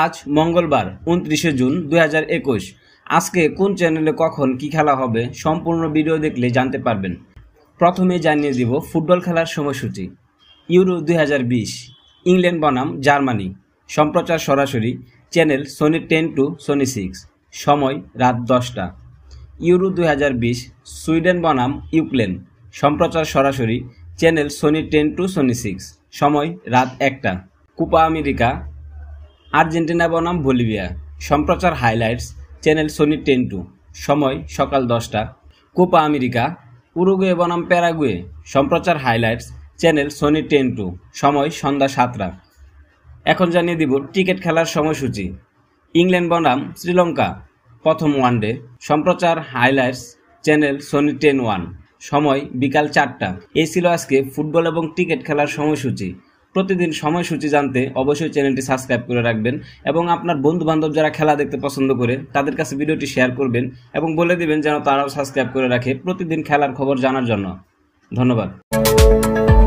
আজ মঙ্গলবার উনত্রিশে জুন দুই আজকে কোন চ্যানেলে কখন কি খেলা হবে সম্পূর্ণ ভিডিও দেখলে জানতে পারবেন প্রথমে জানিয়ে দিব ফুটবল খেলার সময়সূচি ইউরো দুই ইংল্যান্ড বনাম জার্মানি সম্প্রচার সরাসরি channel Sony Ten two Sony Six সময় রাত দশটা ইউরো দুই সুইডেন বনাম ইউক্রেন সম্প্রচার সরাসরি channel Sony Ten two Sony Six সময় রাত একটা কোপা আমেরিকা আর্জেন্টিনা বনাম বলিভিয়া সম্প্রচার highlights channel Sony Ten two সময় সকাল দশটা কোপা আমেরিকা উরুগুয়ে বনাম প্যারাগুয়ে সম্প্রচার highlights channel Sony Ten two সময় সন্ধ্যা সাতটা এখন জানিয়ে দিব ক্রিকেট খেলার সময়সূচি ইংল্যান্ড বনাম শ্রীলঙ্কা প্রথম ওয়ানডে সম্প্রচার highlights channel Sony Ten one সময় বিকাল চারটা এই ছিল আজকে ফুটবল এবং ক্রিকেট খেলার সময়সূচি প্রতিদিন সময়সূচি জানতে অবশ্যই চ্যানেলটি সাবস্ক্রাইব করে রাখবেন এবং আপনার বন্ধু বান্ধব যারা খেলা দেখতে পছন্দ করে তাদের কাছে ভিডিওটি শেয়ার করবেন এবং বলে দিবেন যেন তারাও সাবস্ক্রাইব করে রাখে প্রতিদিন খেলার খবর জানার জন্য ধন্যবাদ